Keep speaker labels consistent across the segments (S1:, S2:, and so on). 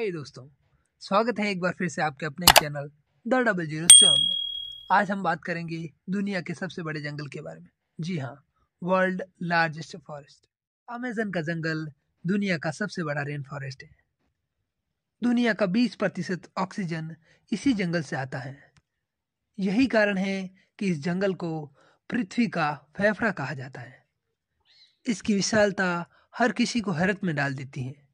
S1: हे hey दोस्तों स्वागत है एक बार फिर से आपके अपने channel the double zero seven में आज हम बात करेंगे दुनिया के सबसे बड़े जंगल के बारे में जी हाँ वर्ल्ड लार्जेस्ट फॉरेस्ट अमेजन का जंगल दुनिया का सबसे बड़ा रेन फॉरेस्ट है दुनिया का 20 प्रतिशत ऑक्सीजन इसी जंगल से आता है यही कारण है कि इस जंगल को पृथ्वी का फेफड़ा कहा जाता है इसकी विशालता हर किसी को हैरत में डाल देती है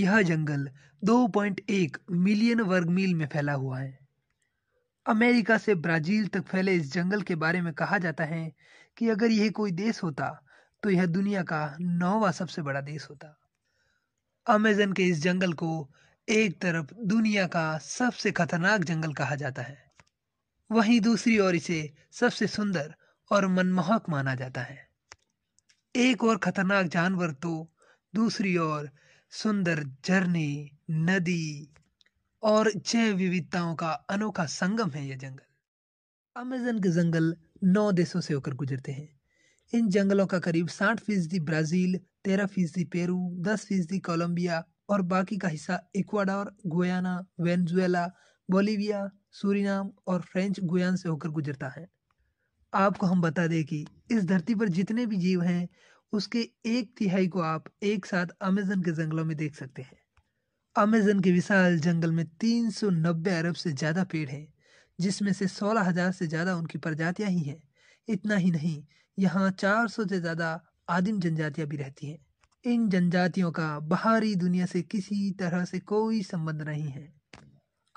S1: यह जंगल 2.1 मिलियन वर्ग मील में फैला हुआ है अमेरिका से ब्राजील तक फैले इस जंगल के बारे में कहा जाता है कि अगर यह कोई देश होता तो यह दुनिया का नौवा सबसे बड़ा देश होता अमेजन के इस जंगल को एक तरफ दुनिया का सबसे खतरनाक जंगल कहा जाता है वहीं दूसरी ओर इसे सबसे सुंदर और मनमोहक माना जाता है एक और खतरनाक जानवर तो दूसरी ओर सुंदर झरने नदी और जैव विविधताओं का अनोखा संगम है यह जंगल अमेजन के जंगल नौ देशों से होकर गुजरते हैं इन जंगलों का करीब साठ फीसदी ब्राज़ील तेरह फीसदी पेरू दस फीसदी कोलंबिया और बाकी का हिस्सा Ecuador Guyana Venezuela Bolivia Suriname और फ्रेंच गुयान से होकर गुजरता है आपको हम बता दें कि इस धरती पर जितने भी जीव हैं उसके एक तिहाई को आप एक साथ अमेजन के जंगलों में देख सकते हैं अमेजन के विशाल जंगल में 390 अरब से ज़्यादा पेड़ हैं जिसमें से 16,000 से ज़्यादा उनकी प्रजातियां ही हैं इतना ही नहीं यहाँ 400 से ज़्यादा आदिम जनजातियां भी रहती हैं इन जनजातियों का बाहरी दुनिया से किसी तरह से कोई संबंध नहीं है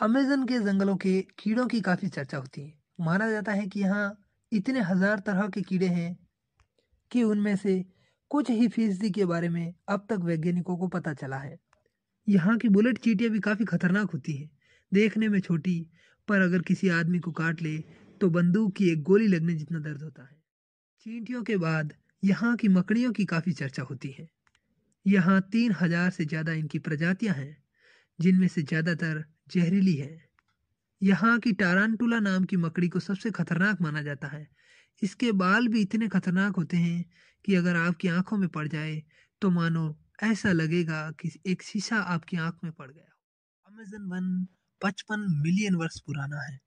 S1: अमेजन के जंगलों के कीड़ों की काफ़ी चर्चा होती है माना जाता है कि यहाँ इतने हज़ार तरह के कीड़े हैं कि उनमें से कुछ ही फीसदी के बारे में अब तक वैज्ञानिकों को पता चला है यहाँ की बुलेट चीटियाँ भी काफ़ी खतरनाक होती हैं देखने में छोटी पर अगर किसी आदमी को काट ले तो बंदूक की एक गोली लगने जितना दर्द होता है चींटियों के बाद यहाँ की मकड़ियों की काफ़ी चर्चा होती है यहाँ तीन हजार से ज़्यादा इनकी प्रजातियाँ हैं जिनमें से ज़्यादातर जहरीली हैं यहाँ की टारानटूला नाम की मकड़ी को सबसे खतरनाक माना जाता है इसके बाल भी इतने खतरनाक होते हैं कि अगर आपकी आंखों में पड़ जाए तो मानो ऐसा लगेगा कि एक शीशा आपकी आंख में पड़ गया अमेजन वन पचपन मिलियन वर्ष पुराना है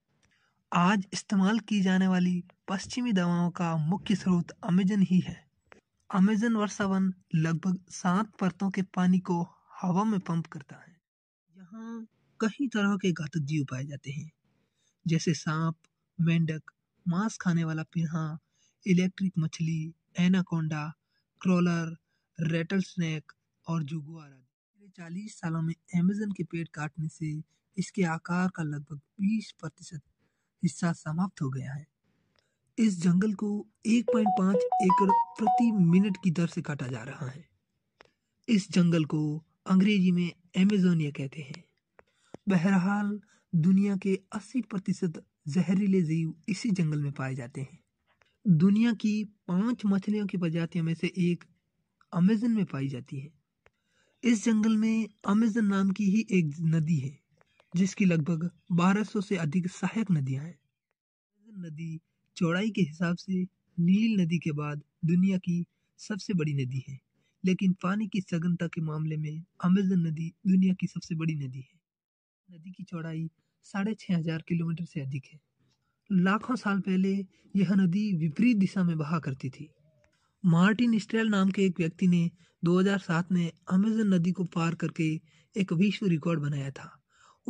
S1: आज इस्तेमाल की जाने वाली पश्चिमी दवाओं का मुख्य स्रोत अमेजन ही है अमेजन वर्षा वन लगभग सात परतों के पानी को हवा में पंप करता है यहाँ कई तरह के घातक जीव पाए जाते हैं जैसे सांप मेंढक मांस खाने वाला पिहा इलेक्ट्रिक मछली एनाकोंडा क्रॉलर रेटल स्नैक और जुगुआर आदि पिछले चालीस सालों में अमेजन के पेड़ काटने से इसके आकार का लगभग बीस प्रतिशत हिस्सा समाप्त हो गया है इस जंगल को 1.5 एकड़ प्रति मिनट की दर से काटा जा रहा है इस जंगल को अंग्रेजी में एमेजोनिया कहते हैं बहरहाल दुनिया के 80 प्रतिशत जहरीले जीव इसी जंगल में पाए जाते हैं दुनिया की पांच मछलियों की प्रजातियों में से एक अमेजन में पाई जाती है इस जंगल में अमेजन नाम की ही एक नदी है जिसकी लगभग 1200 से अधिक सहायक नदियां हैं अमेजन नदी चौड़ाई के हिसाब से नील नदी के बाद दुनिया की सबसे बड़ी नदी है लेकिन पानी की सघनता के मामले में अमेजन नदी दुनिया की सबसे बड़ी नदी है नदी की चौड़ाई साढ़े छः हजार किलोमीटर से अधिक है लाखों साल पहले यह नदी विपरीत दिशा में बहा करती थी मार्टिन स्ट्रेल नाम के एक व्यक्ति ने 2007 में अमेजन नदी को पार करके एक विश्व रिकॉर्ड बनाया था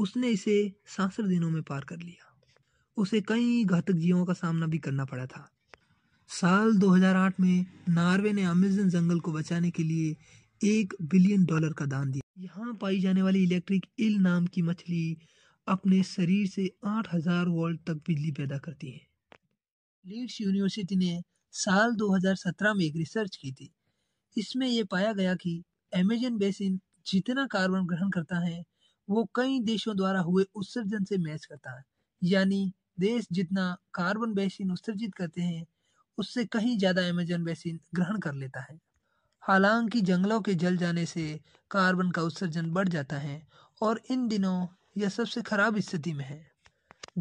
S1: उसने इसे सासठ दिनों में पार कर लिया उसे कई घातक जीवों का सामना भी करना पड़ा था साल 2008 में नार्वे ने अमेजन जंगल को बचाने के लिए एक बिलियन डॉलर का दान दिया यहाँ पाई जाने वाली इलेक्ट्रिक इल नाम की मछली अपने शरीर से 8000 वोल्ट तक बिजली पैदा करती है लीड्स यूनिवर्सिटी ने साल 2017 में एक रिसर्च की थी इसमें यह पाया गया कि अमेजन बेसिन जितना कार्बन ग्रहण करता है वो कई देशों द्वारा हुए उत्सर्जन से मैच करता है यानी देश जितना कार्बन बेसिन उत्सर्जित करते हैं उससे कहीं ज़्यादा अमेजन बेसिन ग्रहण कर लेता है हालांकि जंगलों के जल जाने से कार्बन का उत्सर्जन बढ़ जाता है और इन दिनों यह सबसे खराब स्थिति में है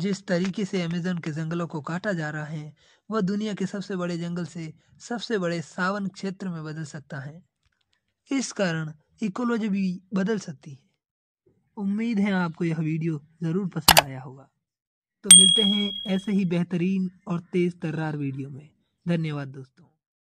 S1: जिस तरीके से अमेजन के जंगलों को काटा जा रहा है वह दुनिया के सबसे बड़े जंगल से सबसे बड़े सावन क्षेत्र में बदल सकता है इस कारण इकोलॉजी भी बदल सकती है उम्मीद है आपको यह वीडियो ज़रूर पसंद आया होगा तो मिलते हैं ऐसे ही बेहतरीन और तेज़ तर्रार वीडियो में धन्यवाद दोस्तों